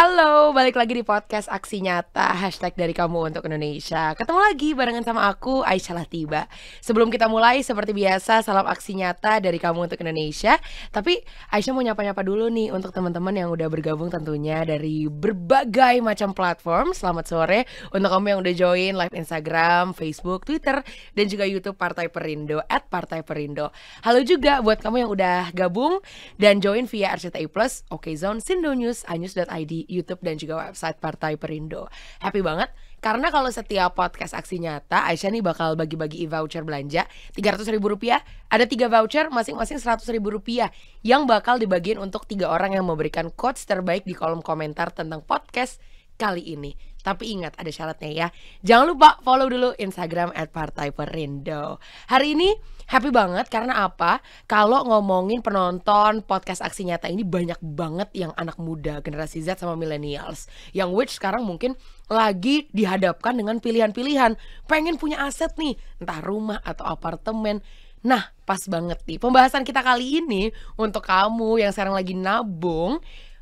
Halo, balik lagi di podcast Aksi Nyata Hashtag dari kamu untuk Indonesia Ketemu lagi barengan sama aku Aisyah Latiba Sebelum kita mulai seperti biasa Salam Aksi Nyata dari kamu untuk Indonesia Tapi Aisyah mau nyapa-nyapa dulu nih Untuk teman-teman yang udah bergabung tentunya Dari berbagai macam platform Selamat sore Untuk kamu yang udah join live Instagram, Facebook, Twitter Dan juga Youtube Partai Perindo At Partai Perindo Halo juga buat kamu yang udah gabung Dan join via RCTI Plus, Zone, Sindo News, Anyus.id YouTube dan juga website Partai Perindo. Happy banget karena kalau setiap podcast aksi nyata Aisyah nih bakal bagi-bagi e-voucher belanja 300 ribu rupiah Ada tiga voucher masing-masing 100 ribu rupiah Yang bakal dibagiin untuk tiga orang yang memberikan quotes terbaik di kolom komentar tentang podcast kali ini tapi ingat ada syaratnya ya. Jangan lupa follow dulu Instagram at Partai Perindo Hari ini happy banget karena apa? Kalau ngomongin penonton podcast Aksi Nyata ini banyak banget yang anak muda, generasi Z sama millennials. Yang which sekarang mungkin lagi dihadapkan dengan pilihan-pilihan. Pengen punya aset nih, entah rumah atau apartemen. Nah, pas banget nih. Pembahasan kita kali ini untuk kamu yang sekarang lagi nabung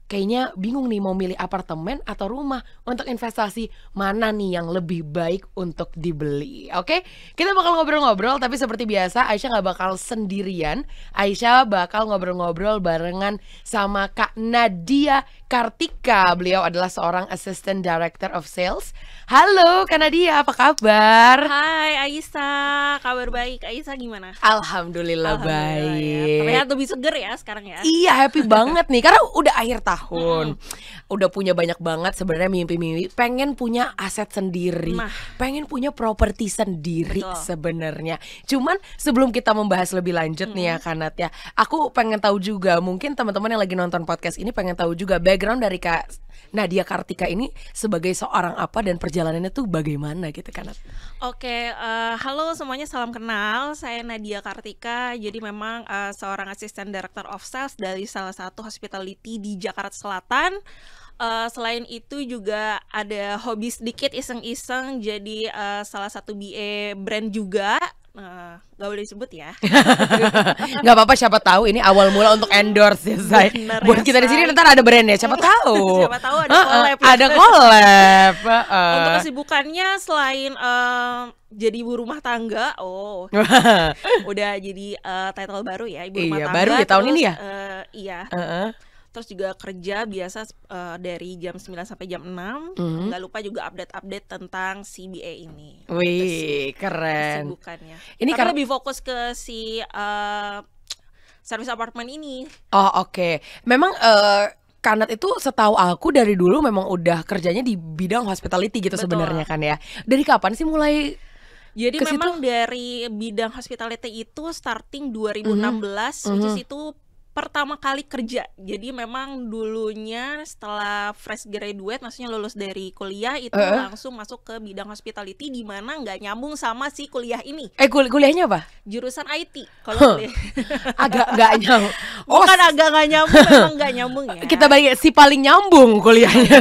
kayaknya bingung nih mau milih apartemen atau rumah untuk investasi mana nih yang lebih baik untuk dibeli. Oke, okay? kita bakal ngobrol-ngobrol tapi seperti biasa Aisyah nggak bakal sendirian. Aisyah bakal ngobrol-ngobrol barengan sama Kak Nadia Kartika. Beliau adalah seorang Assistant Director of Sales. Halo Kanadia, apa kabar? Hai Aisyah, kabar baik. Aisyah gimana? Alhamdulillah, Alhamdulillah ya. baik. Ya. Terlihat lebih seger ya sekarang ya. Iya, happy banget nih karena udah akhir tahun. Hmm udah punya banyak banget sebenarnya mimpi-mimpi pengen punya aset sendiri nah. pengen punya properti sendiri sebenarnya cuman sebelum kita membahas lebih lanjut -hmm. nih ya hmm. Kanat ya aku pengen tahu juga mungkin teman-teman yang lagi nonton podcast ini pengen tahu juga background dari Kak Nadia Kartika ini sebagai seorang apa dan perjalanannya tuh bagaimana gitu kan? Oke, uh, halo semuanya, salam kenal. Saya Nadia Kartika. Jadi memang uh, seorang asisten director of sales dari salah satu hospitality di Jakarta Selatan uh, selain itu juga ada hobi sedikit iseng-iseng jadi uh, salah satu BE brand juga Nah, gak boleh sebut ya. nggak apa-apa siapa tahu ini awal mula untuk endorse ya, Zai. Buat ya, kita di sini nanti ada brand ya, siapa tahu. siapa tahu ada collab. Uh, uh, ada collab. Uh, untuk kesibukannya selain uh, jadi ibu rumah tangga, oh. udah jadi uh, title baru ya ibu iya, rumah iya, tangga. baru ya tahun terus, ini ya? Uh, iya. Uh -uh terus juga kerja biasa uh, dari jam 9 sampai jam 6 mm nggak lupa juga update-update tentang CBA ini wih gitu keren ini karena lebih fokus ke si uh, service apartment ini oh oke okay. memang uh, Kanat itu setahu aku dari dulu memang udah kerjanya di bidang hospitality gitu sebenarnya kan ya. Dari kapan sih mulai jadi Kesitu? memang dari bidang hospitality itu starting 2016 mm -hmm. which is mm-hmm. itu pertama kali kerja. Jadi memang dulunya setelah fresh graduate, maksudnya lulus dari kuliah itu uh. langsung masuk ke bidang hospitality di mana nggak nyambung sama si kuliah ini. Eh kul kuliahnya apa? Jurusan IT. Kalau huh. agak nggak nyambung. Oh. Bukan agak nggak nyambung, memang nggak nyambung ya. Kita balik si paling nyambung kuliahnya.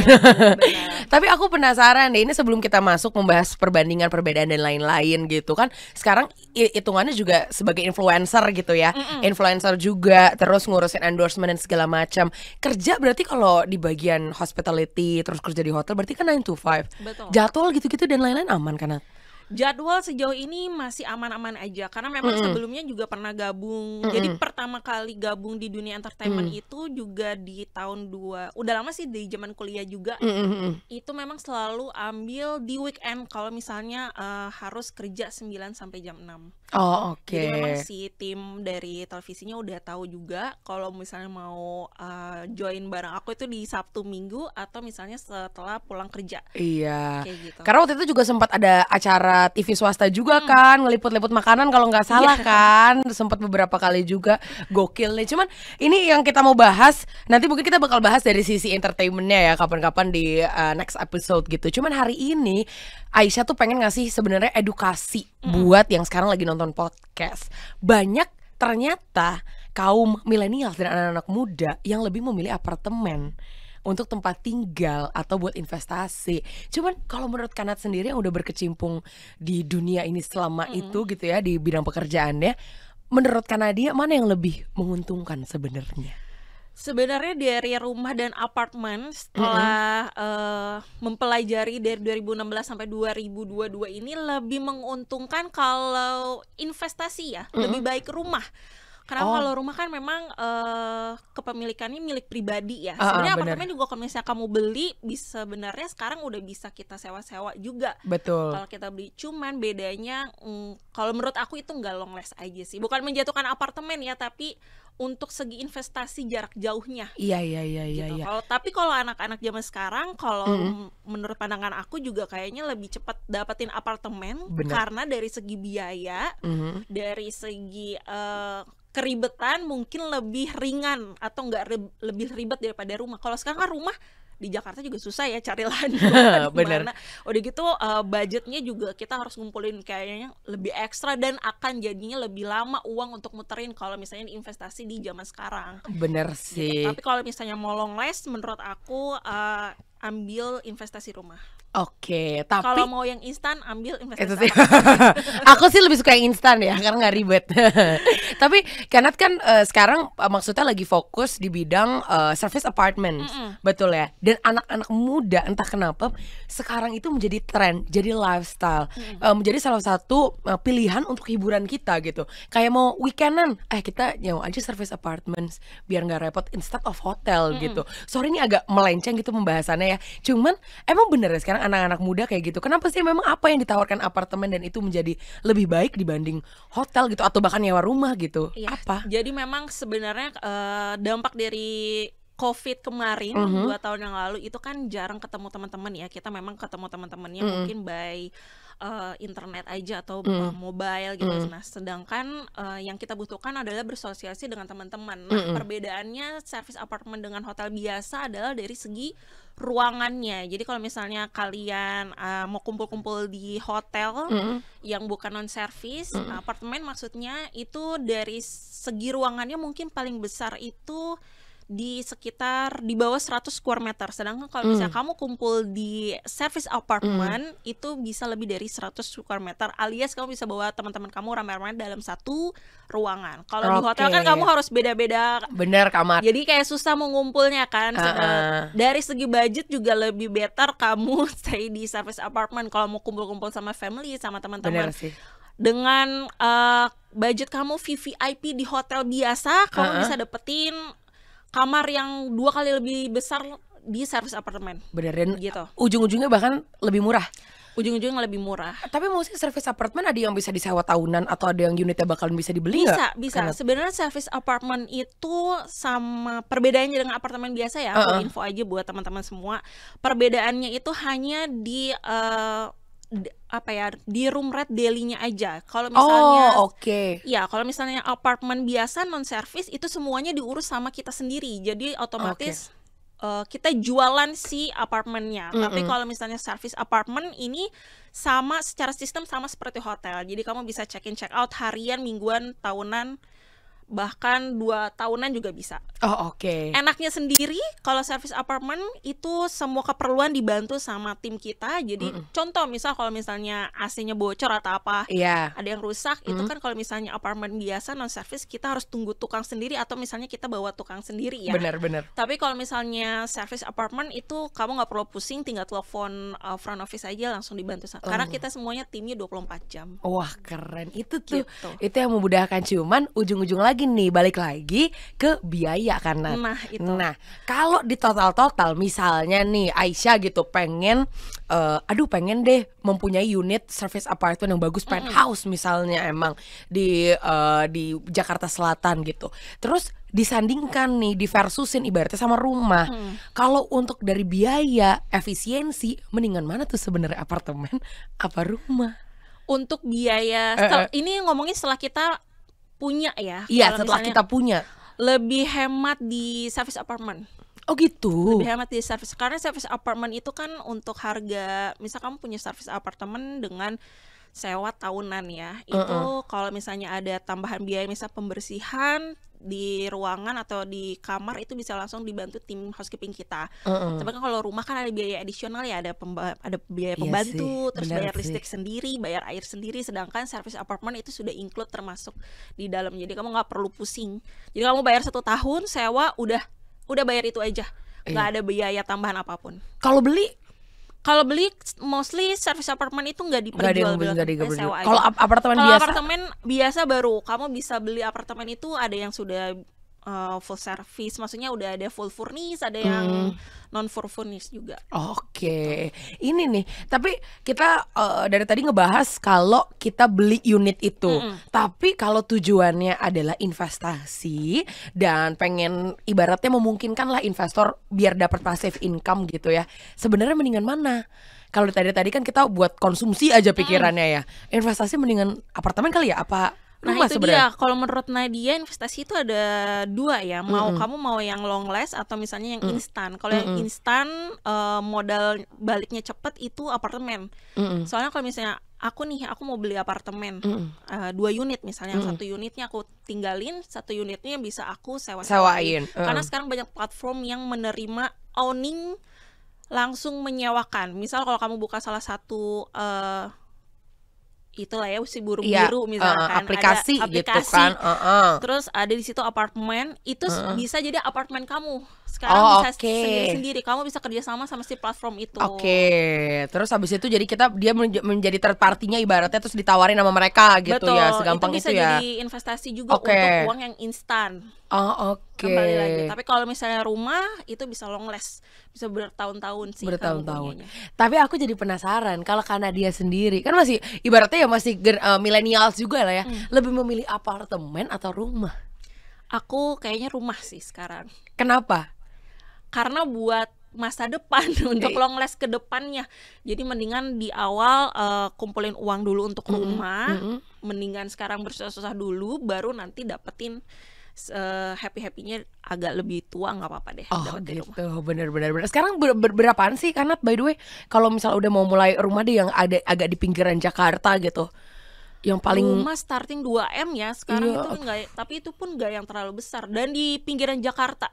Iya, Tapi aku penasaran deh ini sebelum kita masuk membahas perbandingan perbedaan dan lain-lain gitu kan. Sekarang hitungannya juga sebagai influencer gitu ya. Mm -mm. Influencer juga terus ngurusin endorsement dan segala macam. Kerja berarti kalau di bagian hospitality terus kerja di hotel berarti kan 9 to 5. Betul. Jadwal gitu-gitu dan lain-lain aman karena jadwal sejauh ini masih aman-aman aja karena memang mm -hmm. sebelumnya juga pernah gabung. Mm -hmm. Jadi pertama kali gabung di dunia entertainment mm -hmm. itu juga di tahun 2. Udah lama sih di zaman kuliah juga. Mm -hmm. Itu memang selalu ambil di weekend kalau misalnya uh, harus kerja 9 sampai jam 6. Oh oke. Okay. Jadi memang si tim dari televisinya udah tahu juga kalau misalnya mau uh, join bareng aku itu di Sabtu Minggu atau misalnya setelah pulang kerja. Iya. gitu. Karena waktu itu juga sempat ada acara TV swasta juga hmm. kan ngeliput-liput makanan kalau nggak salah yeah. kan sempat beberapa kali juga gokil nih. Cuman ini yang kita mau bahas nanti mungkin kita bakal bahas dari sisi entertainmentnya ya kapan-kapan di uh, next episode gitu. Cuman hari ini Aisyah tuh pengen ngasih sebenarnya edukasi mm. buat yang sekarang lagi nonton podcast banyak ternyata kaum milenial dan anak-anak muda yang lebih memilih apartemen untuk tempat tinggal atau buat investasi. Cuman kalau menurut Kanat sendiri yang udah berkecimpung di dunia ini selama mm itu gitu ya di bidang pekerjaannya, menurut Kanadia mana yang lebih menguntungkan sebenarnya? Sebenarnya dari rumah dan apartemen setelah mm -hmm. uh, mempelajari dari 2016 sampai 2022 ini lebih menguntungkan kalau investasi ya, mm -hmm. lebih baik rumah. Karena oh. kalau rumah kan memang uh, kepemilikannya milik pribadi ya. Uh, Sebenarnya bener. apartemen juga kalau misalnya kamu beli, bisa sebenarnya sekarang udah bisa kita sewa-sewa juga. Betul. Kalau kita beli, cuman bedanya, mm, kalau menurut aku itu nggak long last aja sih. Bukan menjatuhkan apartemen ya, tapi untuk segi investasi jarak jauhnya. Iya, iya iya iya Gitu. iya. Kalau tapi kalau anak-anak zaman sekarang kalau mm menurut pandangan aku juga kayaknya lebih cepat dapetin apartemen Bener. karena dari segi biaya, mm dari segi uh, keribetan mungkin lebih ringan atau enggak lebih ribet daripada rumah. Kalau sekarang kan rumah di Jakarta juga susah ya cari lahan Bener. Udah gitu uh, budgetnya juga kita harus ngumpulin kayaknya lebih ekstra dan akan jadinya lebih lama uang untuk muterin kalau misalnya investasi di zaman sekarang. Bener gitu. sih. Gitu. Tapi kalau misalnya mau long last menurut aku uh, ambil investasi rumah. Oke, tapi kalau mau yang instan ambil investasi. aku sih lebih suka yang instan ya karena nggak ribet. tapi karena kan uh, sekarang uh, maksudnya lagi fokus di bidang uh, service apartment, mm -mm. betul ya? Dan anak-anak muda entah kenapa sekarang itu menjadi tren, jadi lifestyle, mm. uh, menjadi salah satu uh, pilihan untuk hiburan kita gitu. Kayak mau weekendan, eh kita nyewa aja service apartments biar nggak repot instead of hotel mm hmm gitu. Sorry ini agak melenceng gitu pembahasannya ya. Cuman emang bener ya sekarang anak-anak muda kayak gitu. Kenapa sih memang apa yang ditawarkan apartemen dan itu menjadi lebih baik dibanding hotel gitu atau bahkan nyewa rumah gitu? Iya. Apa? Jadi memang sebenarnya uh, dampak dari COVID kemarin mm -hmm. dua tahun yang lalu itu kan jarang ketemu teman-teman ya kita memang ketemu teman-temannya mm -hmm. mungkin by uh, internet aja atau mm. mobile gitu. Mm. Nah, sedangkan uh, yang kita butuhkan adalah bersosialisasi dengan teman-teman. Nah, mm perbedaannya service apartemen dengan hotel biasa adalah dari segi ruangannya. Jadi kalau misalnya kalian uh, mau kumpul-kumpul di hotel mm -hmm. yang bukan non service, mm -hmm. apartemen maksudnya itu dari segi ruangannya mungkin paling besar itu di sekitar di bawah 100 square meter. Sedangkan kalau mm. kamu kumpul di service apartment mm. itu bisa lebih dari 100 square meter alias kamu bisa bawa teman-teman kamu ramai-ramai dalam satu ruangan. Kalau okay. di hotel kan kamu harus beda-beda. Bener kamar. Jadi kayak susah mengumpulnya kan. Uh -uh. Dari segi budget juga lebih better kamu stay di service apartment kalau mau kumpul-kumpul sama family sama teman-teman dengan uh, budget kamu VVIP di hotel biasa kamu uh ah, -huh. bisa dapetin kamar yang dua kali lebih besar di service apartemen. Bener dan gitu. Ujung-ujungnya bahkan lebih murah. Ujung-ujungnya lebih murah. Tapi mau sih service apartemen ada yang bisa disewa tahunan atau ada yang unitnya bakalan bisa dibeli Bisa, gak? bisa. Karena... Sebenarnya service apartemen itu sama perbedaannya dengan apartemen biasa ya. Uh -uh. info aja buat teman-teman semua. Perbedaannya itu hanya di uh, apa ya di room rate dailynya aja kalau misalnya oh, oke okay. ya kalau misalnya apartemen biasa non service itu semuanya diurus sama kita sendiri jadi otomatis okay uh, eh, kita jualan si apartemennya. Mm -hmm. Tapi kalau misalnya service apartemen ini sama secara sistem sama seperti hotel. Jadi kamu bisa check in check out harian, mingguan, tahunan bahkan dua tahunan juga bisa. Oh oke. Okay. Enaknya sendiri kalau service apartment itu semua keperluan dibantu sama tim kita. Jadi mm -mm. contoh misal kalau misalnya AC-nya bocor atau apa, yeah. ada yang rusak, mm itu kan kalau misalnya apartment biasa non service kita harus tunggu tukang sendiri atau misalnya kita bawa tukang sendiri ya. Benar benar. Tapi kalau misalnya service apartment itu kamu nggak perlu pusing, tinggal telepon uh, front office aja langsung dibantu. Mm. Karena oh. kita semuanya timnya 24 jam. Wah keren itu tuh. Gitu. Itu yang memudahkan cuman ujung-ujung lagi lagi nih, balik lagi ke biaya karena Nah, Nah, kalau di total-total misalnya nih Aisyah gitu pengen uh, aduh pengen deh mempunyai unit service apartment yang bagus penthouse mm misalnya emang di uh, di Jakarta Selatan gitu. Terus disandingkan nih di versusin ibaratnya sama rumah. Hmm. Kalau untuk dari biaya efisiensi mendingan mana tuh sebenarnya apartemen apa rumah? Untuk biaya uh, uh. ini ngomongin setelah kita punya ya. Iya, setelah kita punya. Lebih hemat di service apartment. Oh gitu. Lebih hemat di service karena service apartment itu kan untuk harga misal kamu punya service apartemen dengan sewa tahunan ya. Itu uh -uh. kalau misalnya ada tambahan biaya misal pembersihan di ruangan atau di kamar itu bisa langsung dibantu tim housekeeping kita. Uh -uh. Tapi kan kalau rumah kan ada biaya additional ya ada ada biaya iya pembantu, iya terus terus bayar sih. listrik sendiri, bayar air sendiri. Sedangkan service apartment itu sudah include termasuk di dalam. Jadi kamu nggak perlu pusing. Jadi kamu bayar satu tahun sewa udah udah bayar itu aja, nggak iya. ada biaya tambahan apapun. Kalau beli kalau beli mostly service apartemen itu nggak diperjualbelikan di e kalau apartemen apartemen biasa baru kamu bisa beli apartemen itu ada yang sudah uh, full service maksudnya udah ada full furnish ada yang hmm. non full furnish juga oke okay. ini nih tapi kita uh, dari tadi ngebahas kalau kita beli unit itu hmm. tapi kalau tujuannya adalah investasi dan pengen ibaratnya memungkinkan lah investor biar dapat passive income gitu ya sebenarnya mendingan mana kalau tadi tadi kan kita buat konsumsi aja hmm. pikirannya hmm. ya investasi mendingan apartemen kali ya apa Nah rumah itu sebenernya. dia, kalau menurut Nadia investasi itu ada dua ya, mau mm -hmm. kamu mau yang long last atau misalnya yang mm -hmm. instan. Kalau mm -hmm. yang instan uh, modal baliknya cepet itu apartemen. Mm -hmm. Soalnya kalau misalnya aku nih aku mau beli apartemen mm -hmm. uh, dua unit misalnya mm -hmm. satu unitnya aku tinggalin, satu unitnya bisa aku sewa sewain. Mm -hmm. Karena sekarang banyak platform yang menerima owning langsung menyewakan. Misal kalau kamu buka salah satu uh, itulah ya si burung iya, biru eh, misalkan uh, aplikasi, ada aplikasi gitu kan uh, uh. terus ada di situ apartemen itu uh. bisa jadi apartemen kamu sekarang oh, bisa okay. sendiri sendiri kamu bisa kerjasama sama si platform itu oke okay. terus habis itu jadi kita dia menjadi third partinya ibaratnya terus ditawarin sama mereka gitu ya, Betul, ya segampang itu, bisa itu ya jadi investasi juga okay. untuk uang yang instan Oh oke. Okay. Kembali lagi. Tapi kalau misalnya rumah itu bisa long last, bisa bertahun-tahun sih. Bertahun-tahun. Tapi aku jadi penasaran kalau karena dia sendiri kan masih ibaratnya ya masih uh, eh, milenial juga lah ya. Hmm. Lebih memilih apartemen atau rumah? Aku kayaknya rumah sih sekarang. Kenapa? Karena buat masa depan untuk iya. long last ke depannya. Jadi mendingan di awal uh, kumpulin uang dulu untuk rumah, mm -hmm. mendingan sekarang bersusah-susah dulu baru nanti dapetin uh, happy happynya agak lebih tua nggak apa-apa deh. Oh gitu, bener-bener. Sekarang ber ber berapaan sih karena by the way? Kalau misal udah mau mulai rumah deh yang ada agak di pinggiran Jakarta gitu yang paling rumah starting 2 m ya sekarang iya. itu enggak tapi itu pun enggak yang terlalu besar dan di pinggiran Jakarta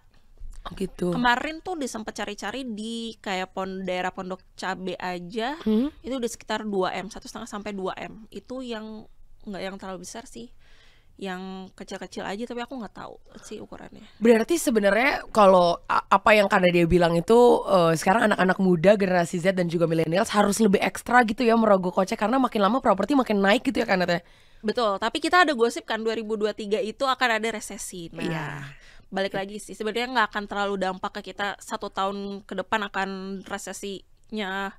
oh, gitu kemarin tuh udah sempet cari-cari di kayak pon daerah pondok cabe aja hmm? itu udah sekitar 2 m satu setengah sampai 2 m itu yang nggak yang terlalu besar sih yang kecil-kecil aja tapi aku nggak tahu sih ukurannya. Berarti sebenarnya kalau apa yang karena dia bilang itu uh, sekarang anak-anak muda generasi Z dan juga milenials harus lebih ekstra gitu ya merogoh kocek karena makin lama properti makin naik gitu ya karena teh. Betul, tapi kita ada gosip kan 2023 itu akan ada resesi. Nah, iya. balik lagi sih sebenarnya nggak akan terlalu dampak ke kita satu tahun ke depan akan resesinya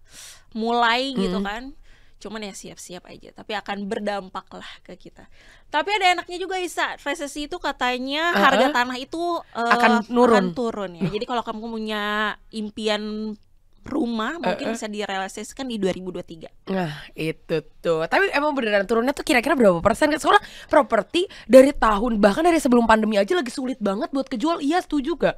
mulai -hmm. gitu kan cuman ya siap-siap aja tapi akan berdampak lah ke kita tapi ada enaknya juga Isa resesi itu katanya uh-huh. harga tanah itu uh, akan turun akan turun ya jadi kalau kamu punya impian rumah mungkin uh, uh. bisa direalisasikan di 2023. Nah, itu tuh. Tapi emang beneran turunnya tuh kira-kira berapa persen? kan Soalnya properti dari tahun bahkan dari sebelum pandemi aja lagi sulit banget buat kejual. Iya, setuju gak?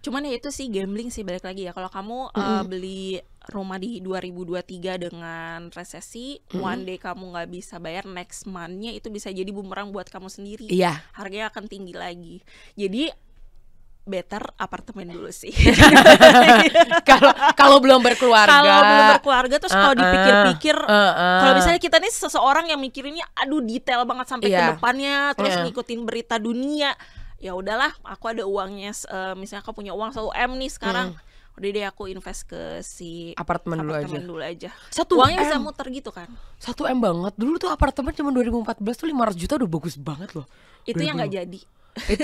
Cuman ya itu sih gambling sih balik lagi ya. Kalau kamu uh, beli Roma di 2023 dengan resesi hmm. one day kamu nggak bisa bayar next month-nya itu bisa jadi bumerang buat kamu sendiri yeah. harganya akan tinggi lagi jadi better apartemen dulu sih. Kalau kalau belum berkeluarga. Kalau belum berkeluarga terus kalau dipikir-pikir uh, uh, kalau misalnya kita nih seseorang yang mikirinnya aduh detail banget sampai yeah. ke iya. depannya terus yeah. ngikutin berita dunia. Ya udahlah, aku ada uangnya uh, misalnya aku punya uang 1 M nih sekarang. Hmm udah deh aku invest ke si apartemen, dulu aja. dulu aja. Satu uangnya M. bisa muter gitu kan. Satu M banget. Dulu tuh apartemen cuma 2014 tuh 500 juta udah bagus banget loh. Itu yang nggak jadi itu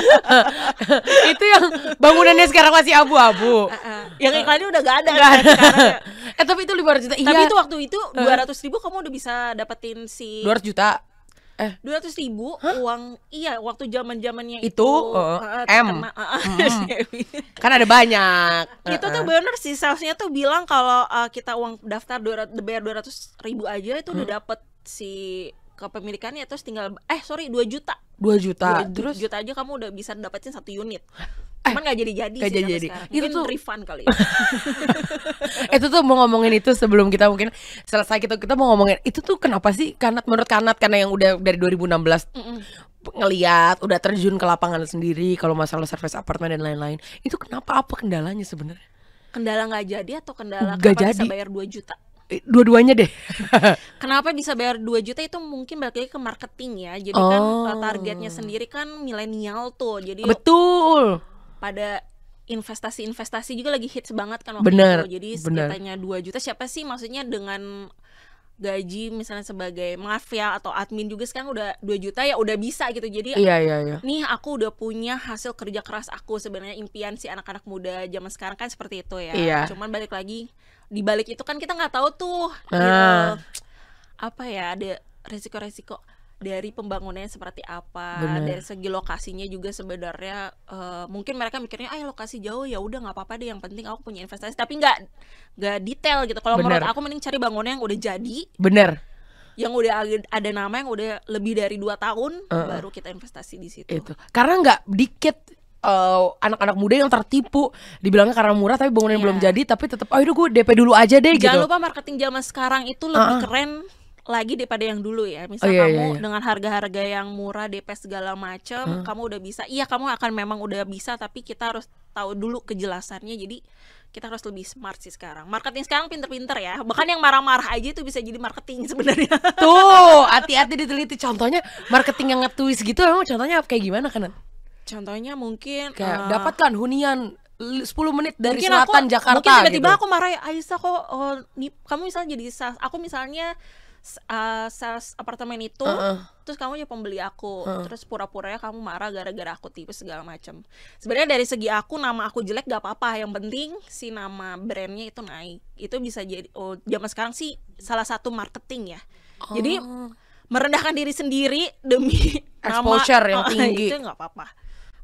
itu yang bangunannya sekarang masih abu-abu uh, uh. yang eh, iklannya udah gak ada, gak kan ada. Ya. eh tapi itu 500 juta tapi iya. itu waktu itu 200 eh. ribu kamu udah bisa dapetin si 200 juta eh dua ratus ribu huh? uang iya waktu zaman zamannya itu, itu uh, m terkena, uh, kan ada banyak itu uh, tuh bener sih salesnya tuh bilang kalau uh, kita uang daftar dua ratus bayar dua ratus ribu aja itu hmm. udah dapet si kepemilikannya terus tinggal eh sorry dua juta dua juta dua terus juta aja kamu udah bisa dapetin satu unit Eh, Cuman gak jadi-jadi gak jadi-jadi. Itu tuh refund kali ya. itu tuh mau ngomongin itu sebelum kita mungkin selesai kita gitu, kita mau ngomongin itu tuh kenapa sih kanat menurut kanat karena yang udah dari 2016 mm -mm ngeliat udah terjun ke lapangan sendiri kalau masalah service apartemen dan lain-lain itu kenapa apa kendalanya sebenarnya kendala nggak jadi atau kendala gak kenapa jadi. bisa bayar 2 juta eh, dua-duanya deh. Kenapa bisa bayar 2 juta itu mungkin balik lagi ke marketing ya. Jadi kan, eh, oh. kan targetnya sendiri kan milenial tuh. Jadi Betul pada investasi-investasi juga lagi hits banget kan waktu bener, itu. Jadi sekitarnya dua juta siapa sih maksudnya dengan gaji misalnya sebagai mafia atau admin juga sekarang udah 2 juta ya udah bisa gitu. Jadi iya, iya, iya. Nih aku udah punya hasil kerja keras aku sebenarnya impian si anak-anak muda zaman sekarang kan seperti itu ya. Iya. Cuman balik lagi di balik itu kan kita nggak tahu tuh ah. gitu, apa ya ada resiko-resiko dari pembangunannya seperti apa Bener. dari segi lokasinya juga sebenarnya uh, mungkin mereka mikirnya ah ya lokasi jauh ya udah nggak apa-apa deh yang penting aku punya investasi tapi nggak nggak detail gitu kalau menurut aku mending cari bangunan yang udah jadi Bener yang udah ada nama yang udah lebih dari dua tahun uh, baru kita investasi di situ. Itu. Karena nggak dikit eh, anak-anak uh, anak muda yang tertipu dibilangnya karena murah tapi bangunan yeah. belum jadi tapi tetap oh ah, itu gue DP dulu aja deh Jangan gitu. lupa marketing zaman sekarang itu lebih -uh. keren lagi daripada yang dulu ya. Misal oh, iya, kamu iya, iya. dengan harga-harga yang murah, DP segala macam, hmm. kamu udah bisa. Iya, kamu akan memang udah bisa, tapi kita harus tahu dulu kejelasannya. Jadi kita harus lebih smart sih sekarang. Marketing sekarang pinter-pinter ya. Bahkan yang marah-marah aja itu bisa jadi marketing sebenarnya. Tuh, hati-hati diteliti. Contohnya marketing yang ngetwist gitu, emang contohnya kayak gimana kan? Contohnya mungkin kayak uh, dapatkan hunian 10 menit dari mungkin selatan aku, Jakarta. Mungkin tiba-tiba gitu. aku marah ya Aisyah kok oh, nih, kamu misalnya jadi aku misalnya uh, sales apartemen itu uh -uh. terus kamu jadi pembeli aku uh -uh. terus pura pura ya kamu marah gara-gara aku tipis segala macam sebenarnya dari segi aku nama aku jelek gak apa-apa yang penting si nama brandnya itu naik itu bisa jadi oh zaman sekarang sih salah satu marketing ya oh. jadi merendahkan diri sendiri demi exposure nama, yang oh, tinggi itu nggak apa-apa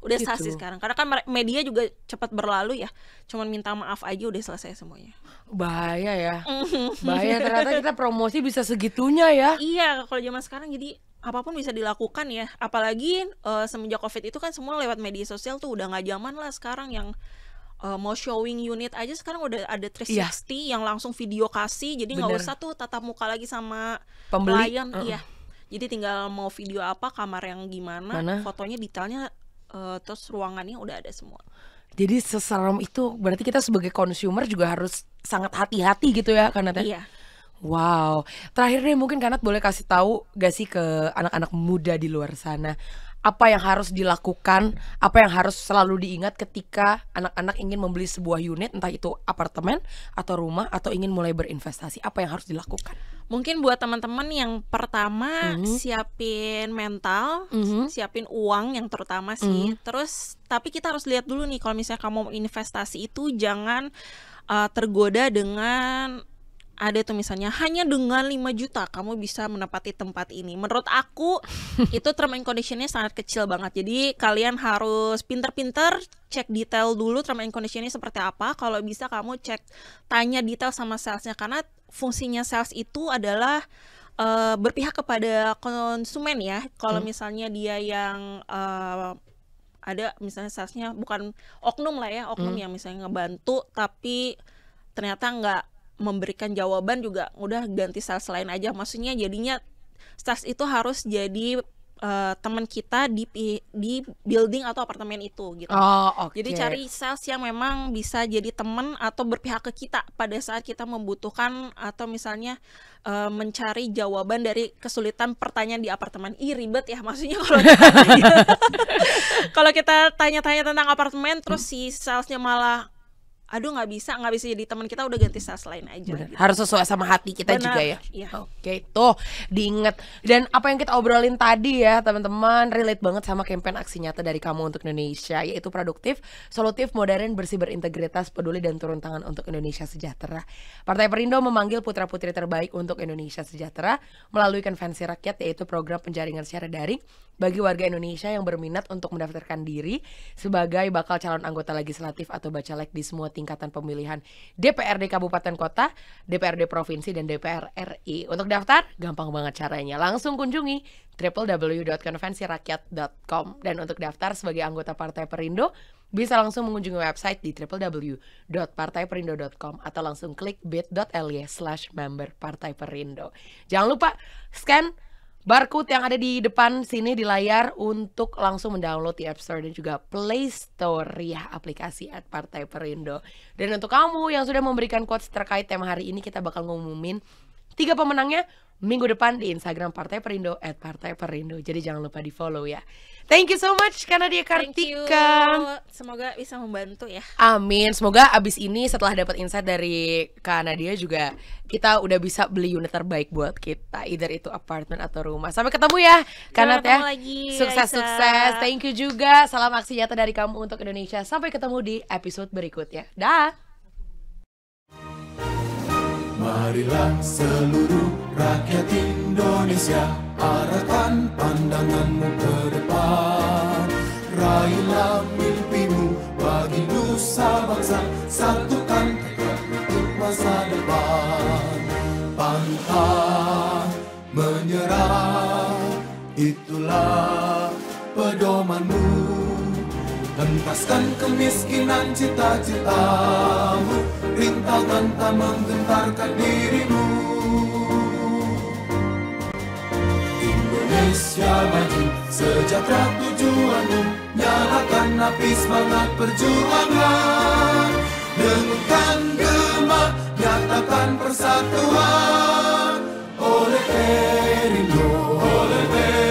udah gitu. sasi sekarang karena kan media juga cepat berlalu ya cuman minta maaf aja udah selesai semuanya bahaya ya mm-hmm. bahaya ternyata kita promosi bisa segitunya ya iya kalau zaman sekarang jadi apapun bisa dilakukan ya apalagi uh, semenjak covid itu kan semua lewat media sosial tuh udah nggak zaman lah sekarang yang uh, mau showing unit aja sekarang udah ada 360 iya. yang langsung video kasih jadi nggak usah tuh tatap muka lagi sama pembeli uh -uh. iya jadi tinggal mau video apa kamar yang gimana Mana? fotonya detailnya uh, terus ruangannya udah ada semua. Jadi seserem itu berarti kita sebagai consumer juga harus sangat hati-hati gitu ya karena Iya. Wow, terakhir deh mungkin Kanat boleh kasih tahu gak sih ke anak-anak muda di luar sana apa yang harus dilakukan, apa yang harus selalu diingat ketika anak-anak ingin membeli sebuah unit, entah itu apartemen atau rumah atau ingin mulai berinvestasi, apa yang harus dilakukan? Mungkin buat teman-teman yang pertama mm -hmm. siapin mental, mm -hmm. siapin uang yang terutama sih. Mm -hmm. Terus tapi kita harus lihat dulu nih kalau misalnya kamu investasi itu jangan uh, tergoda dengan ada tuh misalnya hanya dengan 5 juta kamu bisa menepati tempat ini. Menurut aku itu term and conditionnya sangat kecil banget. Jadi kalian harus pinter-pinter cek detail dulu term and conditionnya seperti apa. Kalau bisa kamu cek tanya detail sama salesnya karena fungsinya sales itu adalah uh, berpihak kepada konsumen ya. Kalau hmm. misalnya dia yang uh, ada misalnya salesnya bukan oknum lah ya oknum hmm. yang misalnya ngebantu tapi ternyata nggak memberikan jawaban juga udah ganti sales lain aja maksudnya jadinya sales itu harus jadi uh, teman kita di di building atau apartemen itu gitu. Oh, okay. Jadi cari sales yang memang bisa jadi teman atau berpihak ke kita pada saat kita membutuhkan atau misalnya uh, mencari jawaban dari kesulitan pertanyaan di apartemen. Ih ribet ya maksudnya kalau kalau kita tanya-tanya tentang apartemen terus si salesnya malah aduh nggak bisa nggak bisa jadi teman kita udah ganti sas lain aja gitu. harus sesuai sama hati kita Bener. juga ya, ya. oke okay, tuh diingat dan apa yang kita obrolin tadi ya teman-teman relate banget sama kampanye aksi nyata dari kamu untuk Indonesia yaitu produktif solutif modern bersih berintegritas peduli dan turun tangan untuk Indonesia sejahtera Partai Perindo memanggil putra putri terbaik untuk Indonesia sejahtera melalui konvensi rakyat yaitu program penjaringan secara daring bagi warga Indonesia yang berminat untuk mendaftarkan diri sebagai bakal calon anggota legislatif atau bacalek di semua tingkatan pemilihan DPRD Kabupaten Kota, DPRD Provinsi, dan DPR RI. Untuk daftar, gampang banget caranya. Langsung kunjungi www.konvensirakyat.com dan untuk daftar sebagai anggota Partai Perindo, bisa langsung mengunjungi website di www.partaiperindo.com atau langsung klik bit.ly slash member Partai Perindo. Jangan lupa scan barcode yang ada di depan sini di layar untuk langsung mendownload di App Store dan juga Play Store ya aplikasi at Partai Perindo. Dan untuk kamu yang sudah memberikan quotes terkait tema hari ini kita bakal ngumumin tiga pemenangnya minggu depan di Instagram Partai Perindo at Partai Perindo. Jadi jangan lupa di follow ya. Thank you so much karena dia Kartika. Semoga bisa membantu ya. Amin. Semoga abis ini setelah dapat insight dari Kak Nadia juga kita udah bisa beli unit terbaik buat kita. Either itu apartemen atau rumah. Sampai ketemu ya, Kanat ya. Lagi, sukses Aisa. sukses. Thank you juga. Salam aksi nyata dari kamu untuk Indonesia. Sampai ketemu di episode berikutnya. Dah. Marilah seluruh rakyat Indonesia Arahkan pandanganmu ke depan Raihlah mimpimu bagi nusa bangsa Satukan tekad untuk masa depan Pantang menyerah Itulah pedomanmu Hentaskan kemiskinan cita-citamu rintangan tanpa menggentarkan dirimu Indonesia maju sejahtera tujuanmu Nyalakan api semangat perjuangan Dengarkan gema nyatakan persatuan Oleh Perindo, oleh Perindo